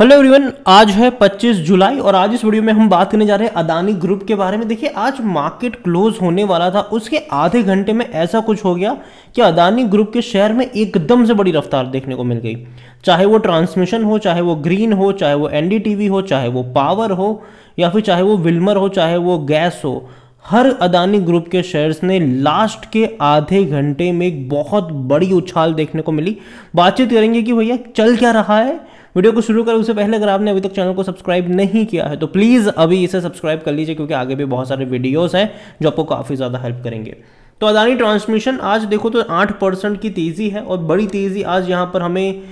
hello everyone आज है 25 जुलाई और आज इस वीडियो में हम बात करने जा रहे हैं अदानी ग्रुप के बारे में देखिए आज मार्केट क्लोज होने वाला था उसके आधे घंटे में ऐसा कुछ हो गया कि अदानी ग्रुप के शेयर में एकदम से बड़ी रफ्तार देखने को मिल गई चाहे वो ट्रांसमिशन हो चाहे वो ग्रीन हो चाहे वो एन हो चाहे वो पावर हो या फिर चाहे वो विल्मर हो चाहे वो गैस हो हर अदानी ग्रुप के शेयर्स ने लास्ट के आधे घंटे में एक बहुत बड़ी उछाल देखने को मिली बातचीत करेंगे कि भैया चल क्या रहा है वीडियो को शुरू करें उससे पहले अगर आपने अभी तक चैनल को सब्सक्राइब नहीं किया है तो प्लीज़ अभी इसे सब्सक्राइब कर लीजिए क्योंकि आगे भी बहुत सारे वीडियोज़ हैं जो आपको काफ़ी ज़्यादा हेल्प करेंगे तो अदानी ट्रांसमिशन आज देखो तो आठ परसेंट की तेज़ी है और बड़ी तेज़ी आज यहाँ पर हमें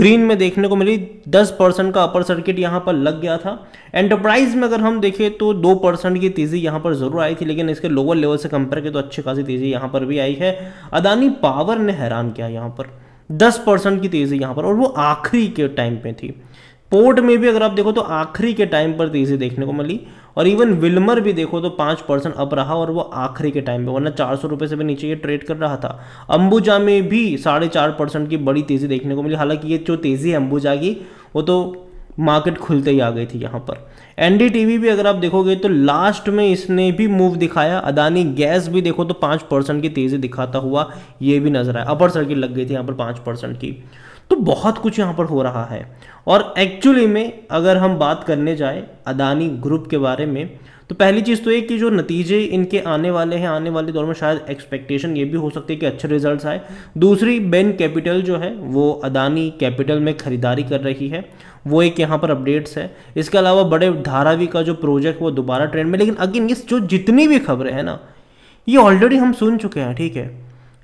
ग्रीन में देखने को मिली 10 परसेंट का अपर सर्किट यहाँ पर लग गया था एंटरप्राइज में अगर हम देखें तो 2 परसेंट की तेज़ी यहाँ पर ज़रूर आई थी लेकिन इसके लोअर लेवल से कंपेयर के तो अच्छी खासी तेज़ी यहाँ पर भी आई है अदानी पावर ने हैरान किया यहाँ पर दस परसेंट की तेज़ी यहाँ पर और वो आखिरी के टाइम पे थी पोर्ट में भी अगर आप देखो तो आखिरी के टाइम पर तेज़ी देखने को मिली और इवन विल्मर भी देखो तो पाँच परसेंट अप रहा और वो आखिरी के टाइम पे वरना चार सौ रुपये से भी नीचे ये ट्रेड कर रहा था अंबुजा में भी साढ़े चार परसेंट की बड़ी तेज़ी देखने को मिली हालांकि ये जो तेज़ी है अंबुजा की वो तो मार्केट खुलते ही आ गई थी यहाँ पर एनडीटीवी भी अगर आप देखोगे तो लास्ट में इसने भी मूव दिखाया अदानी गैस भी देखो तो पाँच परसेंट की तेज़ी दिखाता हुआ ये भी नजर आया अपर सर्किट लग गई थी यहाँ पर पाँच परसेंट की तो बहुत कुछ यहाँ पर हो रहा है और एक्चुअली में अगर हम बात करने जाए अदानी ग्रुप के बारे में तो पहली चीज़ तो ये कि जो नतीजे इनके आने वाले हैं आने वाले दौर में शायद एक्सपेक्टेशन ये भी हो सकती है कि अच्छे रिजल्ट आए दूसरी बेन कैपिटल जो है वो अदानी कैपिटल में ख़रीदारी कर रही है वो एक यहाँ पर अपडेट्स है इसके अलावा बड़े धारावी का जो प्रोजेक्ट वो दोबारा ट्रेंड में लेकिन अगेन ये जो जितनी भी खबरें हैं ना ये ऑलरेडी हम सुन चुके हैं ठीक है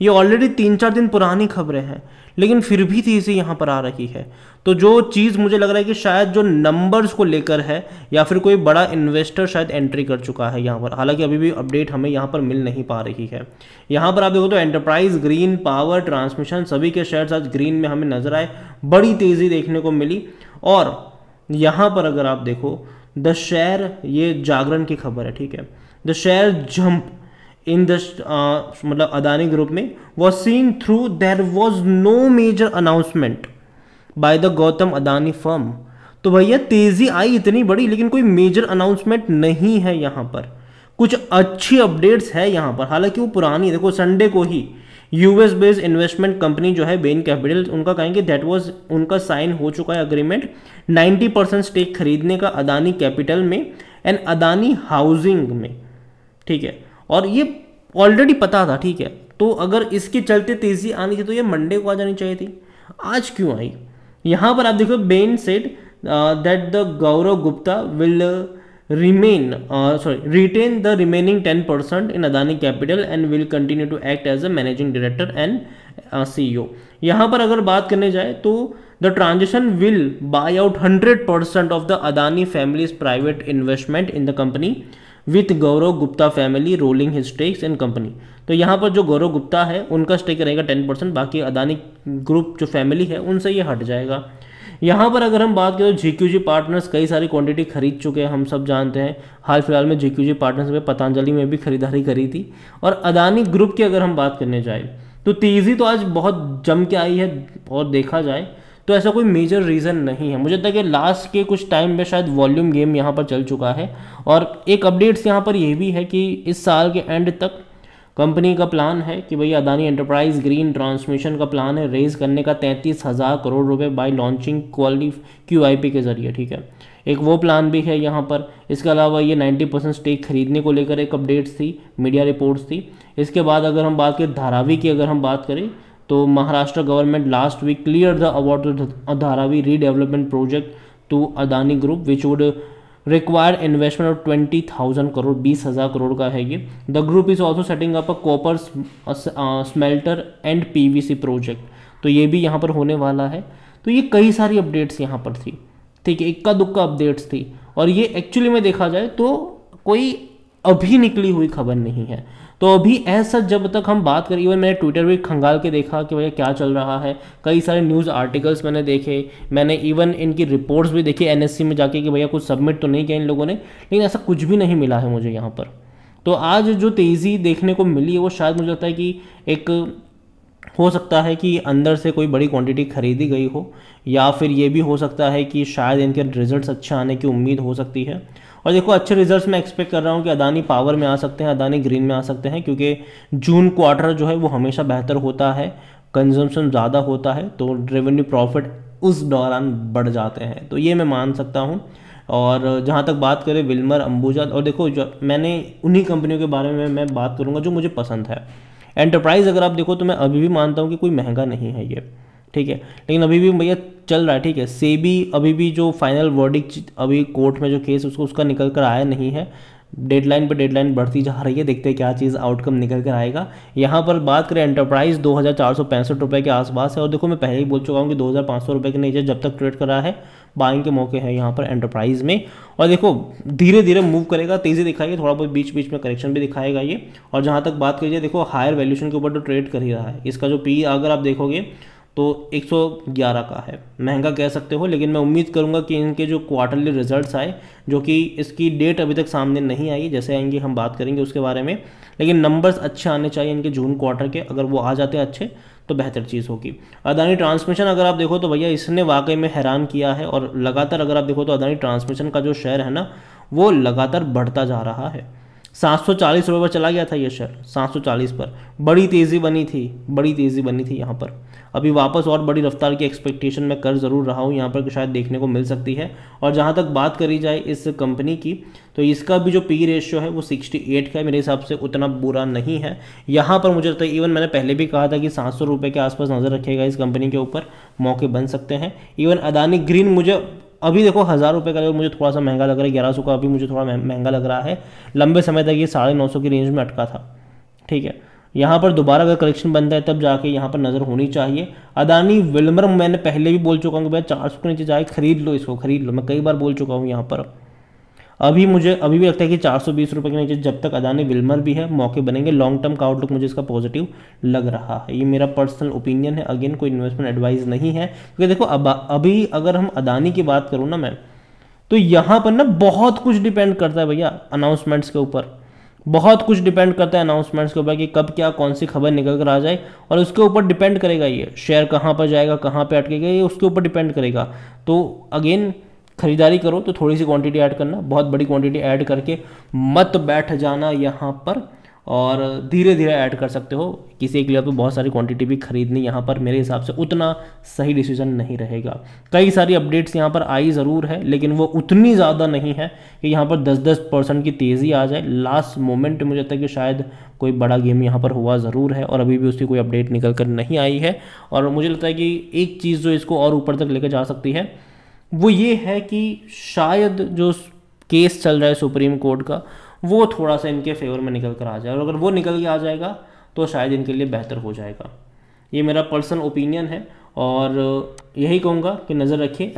ये ऑलरेडी तीन चार दिन पुरानी खबरें हैं लेकिन फिर भी तेज़ी यहाँ पर आ रही है तो जो चीज़ मुझे लग रहा है कि शायद जो नंबर्स को लेकर है या फिर कोई बड़ा इन्वेस्टर शायद एंट्री कर चुका है यहाँ पर हालांकि अभी भी अपडेट हमें यहाँ पर मिल नहीं पा रही है यहाँ पर आप देखो तो एंटरप्राइज ग्रीन पावर ट्रांसमिशन सभी के शेयर्स आज ग्रीन में हमें नज़र आए बड़ी तेज़ी देखने को मिली और यहाँ पर अगर आप देखो द शेयर ये जागरण की खबर है ठीक है the share jump in the uh, मतलब अदानी ग्रुप में was seen through there was no major announcement by the Gautam Adani firm तो भैया तेजी आई इतनी बड़ी लेकिन कोई मेजर अनाउंसमेंट नहीं है यहाँ पर कुछ अच्छी अपडेट्स है यहाँ पर हालांकि वो पुरानी देखो संडे को ही यूएस बेस्ड इन्वेस्टमेंट कंपनी जो है बेन कैपिटल उनका कहेंगे दैट वाज उनका साइन हो चुका है अग्रीमेंट 90 परसेंट स्टेक खरीदने का अदानी कैपिटल में एंड अदानी हाउसिंग में ठीक है और ये ऑलरेडी पता था ठीक है तो अगर इसके चलते तेजी आनी थी तो ये मंडे को आ जानी चाहिए थी आज क्यों आई यहाँ पर आप देखो Bain said that the Gaurav Gupta will remain sorry retain the remaining ten percent in Adani Capital and will continue to act as a managing director and C E यहाँ पर अगर बात करने जाए तो the transaction will buy out hundred percent of the Adani families private investment in the company with Gaurav Gupta family rolling his stakes and company तो यहाँ पर जो गौरव गुप्ता है उनका स्टेक रहेगा टेन परसेंट बाकी अदानी ग्रुप जो फैमिली है उनसे ये हट जाएगा यहाँ पर अगर हम बात करें जी क्यू जी पार्टनर्स कई सारी क्वांटिटी खरीद चुके हैं हम सब जानते हैं हाल फिलहाल में जी क्यू जी पार्टनर्स में पतंजलि में भी खरीदारी करी थी और अदानी ग्रुप की अगर हम बात करने जाए तो तेज़ी तो आज बहुत जम के आई है और देखा जाए तो ऐसा कोई मेजर रीज़न नहीं है मुझे लगता है कि लास्ट के कुछ टाइम में शायद वॉल्यूम गेम यहाँ पर चल चुका है और एक अपडेट्स यहाँ पर यह भी है कि इस साल के एंड तक कंपनी का प्लान है कि भई अदानी एंटरप्राइज ग्रीन ट्रांसमिशन का प्लान है रेज करने का तैंतीस हज़ार करोड़ रुपए बाय लॉन्चिंग क्वालिटी क्यू के ज़रिए ठीक है एक वो प्लान भी है यहाँ पर इसके अलावा ये 90 परसेंट स्टेक खरीदने को लेकर एक अपडेट्स थी मीडिया रिपोर्ट्स थी इसके बाद अगर हम बात करें धारावी की अगर हम बात करें तो Maharashtra government last week clear the award Dharavi redevelopment project to Adani group which would required investment of twenty thousand crore बीस हज़ार करोड़ का है ये the group is also setting up a copper smelter and sea project तो ये भी यहाँ पर होने वाला है तो ये कई सारी अपडेट्स यहाँ पर थी ठीक है इक्का दुक्का अपडेट्स थी और ये एक्चुअली में देखा जाए तो कोई अभी निकली हुई खबर नहीं है तो अभी ऐसा जब तक हम बात करें इवन मैंने ट्विटर भी खंगाल के देखा कि भैया क्या चल रहा है कई सारे न्यूज़ आर्टिकल्स मैंने देखे मैंने इवन इनकी रिपोर्ट्स भी देखी एन में जाके कि भैया कुछ सबमिट तो नहीं किया इन लोगों ने लेकिन ऐसा कुछ भी नहीं मिला है मुझे यहाँ पर तो आज जो तेज़ी देखने को मिली है वो शायद मुझे लगता है कि एक हो सकता है कि अंदर से कोई बड़ी क्वांटिटी खरीदी गई हो या फिर ये भी हो सकता है कि शायद इनके रिजल्ट्स अच्छे आने की उम्मीद हो सकती है और देखो अच्छे रिजल्ट्स मैं एक्सपेक्ट कर रहा हूँ कि अदानी पावर में आ सकते हैं अदानी ग्रीन में आ सकते हैं क्योंकि जून क्वार्टर जो है वो हमेशा बेहतर होता है कंजम्पशन ज़्यादा होता है तो रेवेन्यू प्रॉफिट उस दौरान बढ़ जाते हैं तो ये मैं मान सकता हूँ और जहाँ तक बात करें विल्मर अंबुजा और देखो मैंने उन्हीं कंपनियों के बारे में मैं बात करूँगा जो मुझे पसंद है एंटरप्राइज़ अगर आप देखो तो मैं अभी भी मानता हूँ कि कोई महंगा नहीं है ये ठीक है लेकिन अभी भी भैया चल रहा है ठीक है सेबी अभी भी जो फाइनल वर्डिक अभी कोर्ट में जो केस उसको उसका निकल कर आया नहीं है डेडलाइन पर डेडलाइन बढ़ती जा रही है देखते हैं क्या चीज़ आउटकम निकल कर आएगा यहाँ पर बात करें एंटरप्राइज दो रुपए के आसपास है और देखो मैं पहले ही बोल चुका हूँ कि दो हज़ार के नीचे जब तक ट्रेड कर रहा है बाइंग के मौके हैं यहाँ पर एंटरप्राइज में और देखो धीरे धीरे मूव करेगा तेज़ी दिखाएगी थोड़ा बहुत बीच बीच में करेक्शन भी दिखाएगा ये और जहाँ तक बात करिए देखो हायर वैल्यूशन के ऊपर तो ट्रेड कर ही रहा है इसका जो पी अगर आप देखोगे तो 111 का है महंगा कह सकते हो लेकिन मैं उम्मीद करूंगा कि इनके जो क्वार्टरली रिजल्ट्स आए जो कि इसकी डेट अभी तक सामने नहीं आई जैसे आएंगे हम बात करेंगे उसके बारे में लेकिन नंबर्स अच्छे आने चाहिए इनके जून क्वार्टर के अगर वो आ जाते अच्छे तो बेहतर चीज़ होगी अदानी ट्रांसमिशन अगर आप देखो तो भैया इसने वाकई में हैरान किया है और लगातार अगर आप देखो तो अदानी ट्रांसमिशन का जो शेयर है ना वो लगातार बढ़ता जा रहा है 740 रुपए पर चला गया था ये शेयर 740 पर बड़ी तेज़ी बनी थी बड़ी तेज़ी बनी थी यहाँ पर अभी वापस और बड़ी रफ्तार की एक्सपेक्टेशन में कर ज़रूर रहा हूँ यहाँ पर शायद देखने को मिल सकती है और जहाँ तक बात करी जाए इस कंपनी की तो इसका भी जो पी रेशियो है वो 68 का है मेरे हिसाब से उतना बुरा नहीं है यहाँ पर मुझे लगता है इवन मैंने पहले भी कहा था कि सात सौ के आसपास नज़र रखेगा इस कंपनी के ऊपर मौके बन सकते हैं इवन अदानी ग्रीन मुझे अभी देखो हज़ार रुपये का जो मुझे थोड़ा सा महंगा लग रहा है ग्यारह सौ का अभी मुझे थोड़ा महंगा लग रहा है लंबे समय तक ये साढ़े नौ सौ की रेंज में अटका था ठीक है यहाँ पर दोबारा अगर कलेक्शन बनता है तब जाके यहाँ पर नज़र होनी चाहिए अदानी विलमरम मैंने पहले भी बोल चुका हूँ कि भाई चार सौ के नीचे जाए खरीद लो इसको खरीद लो मैं कई बार बोल चुका हूँ यहाँ पर अभी मुझे अभी भी लगता है कि चार सौ बीस रुपए के नीचे जब तक अदानी विल्मर भी है मौके बनेंगे लॉन्ग टर्म का आउटलुक मुझे इसका पॉजिटिव लग रहा है ये मेरा पर्सनल ओपिनियन है अगेन कोई इन्वेस्टमेंट एडवाइस नहीं है क्योंकि देखो अब अभी अगर हम अदानी की बात करूँ ना मैं तो यहाँ पर ना बहुत कुछ डिपेंड करता है भैया अनाउंसमेंट्स के ऊपर बहुत कुछ डिपेंड करता है अनाउंसमेंट्स के ऊपर कि कब क्या कौन सी खबर निकल कर आ जाए और उसके ऊपर डिपेंड करेगा ये शेयर कहाँ पर जाएगा कहाँ पर अटकेगा ये उसके ऊपर डिपेंड करेगा तो अगेन खरीदारी करो तो थोड़ी सी क्वांटिटी ऐड करना बहुत बड़ी क्वांटिटी ऐड करके मत बैठ जाना यहाँ पर और धीरे धीरे ऐड कर सकते हो किसी एक लिए तो बहुत सारी क्वांटिटी भी खरीदनी यहाँ पर मेरे हिसाब से उतना सही डिसीजन नहीं रहेगा कई सारी अपडेट्स यहाँ पर आई ज़रूर है लेकिन वो उतनी ज़्यादा नहीं है कि यहाँ पर 10-10 परसेंट की तेज़ी आ जाए लास्ट मोमेंट मुझे लगता है कि शायद कोई बड़ा गेम यहाँ पर हुआ ज़रूर है और अभी भी उसकी कोई अपडेट निकल कर नहीं आई है और मुझे लगता है कि एक चीज़ जो इसको और ऊपर तक लेकर जा सकती है वो ये है कि शायद जो केस चल रहा है सुप्रीम कोर्ट का वो थोड़ा सा इनके फेवर में निकल कर आ जाए और अगर वो निकल के आ जाएगा तो शायद इनके लिए बेहतर हो जाएगा ये मेरा पर्सनल ओपिनियन है और यही कहूँगा कि नज़र रखिए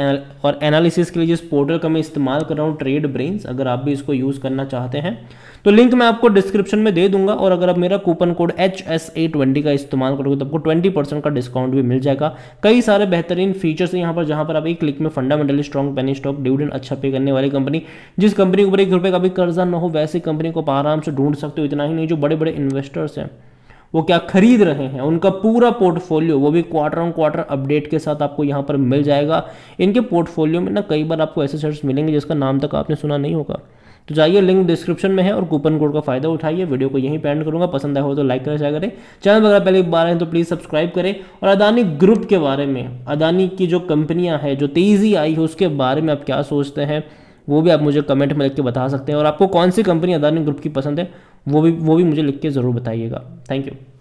और एनालिसिस के लिए जिस पोर्टल का मैं इस्तेमाल कर रहा हूँ ट्रेड ब्रेन्स अगर आप भी इसको यूज़ करना चाहते हैं तो लिंक मैं आपको डिस्क्रिप्शन में दे दूंगा और अगर आप मेरा coupon code H S A twenty का इस्तेमाल करोगे तो आपको ट्वेंटी परसेंट का डिस्काउंट भी मिल जाएगा कई सारे बेहतरीन फीचर्स हैं यहाँ पर जहाँ पर आप एक क्लिक में fundamentally strong penny stock dividend अच्छा पे करने वाली कंपनी जिस कंपनी के ऊपर एक रुपये का भी कर्जा न हो वैसी कंपनी को आप आराम से ढूंढ सकते हो इतना ही नहीं जो बड़े बड़े इन्वेस्टर्स हैं वो क्या खरीद रहे हैं उनका पूरा पोर्टफोलियो वो भी क्वार्टर ऑन क्वार्टर अपडेट के साथ आपको यहाँ पर मिल जाएगा इनके पोर्टफोलियो में ना कई बार आपको ऐसे शेयर्स मिलेंगे जिसका नाम तक आपने सुना नहीं होगा तो जाइए लिंक डिस्क्रिप्शन में है और कूपन कोड का फायदा उठाइए वीडियो को यहीं पेंड करूंगा पसंद आया हो तो लाइक करें शेयर करें चैनल वगैरह पहले बार हैं तो प्लीज़ सब्सक्राइब करें और अदानी ग्रुप के बारे में अदानी की जो कंपनियां हैं जो तेज़ी आई है उसके बारे में आप क्या सोचते हैं वो भी आप मुझे कमेंट में लिख के बता सकते हैं और आपको कौन सी कंपनी अदानी ग्रुप की पसंद है वो भी वो भी मुझे लिख के ज़रूर बताइएगा थैंक यू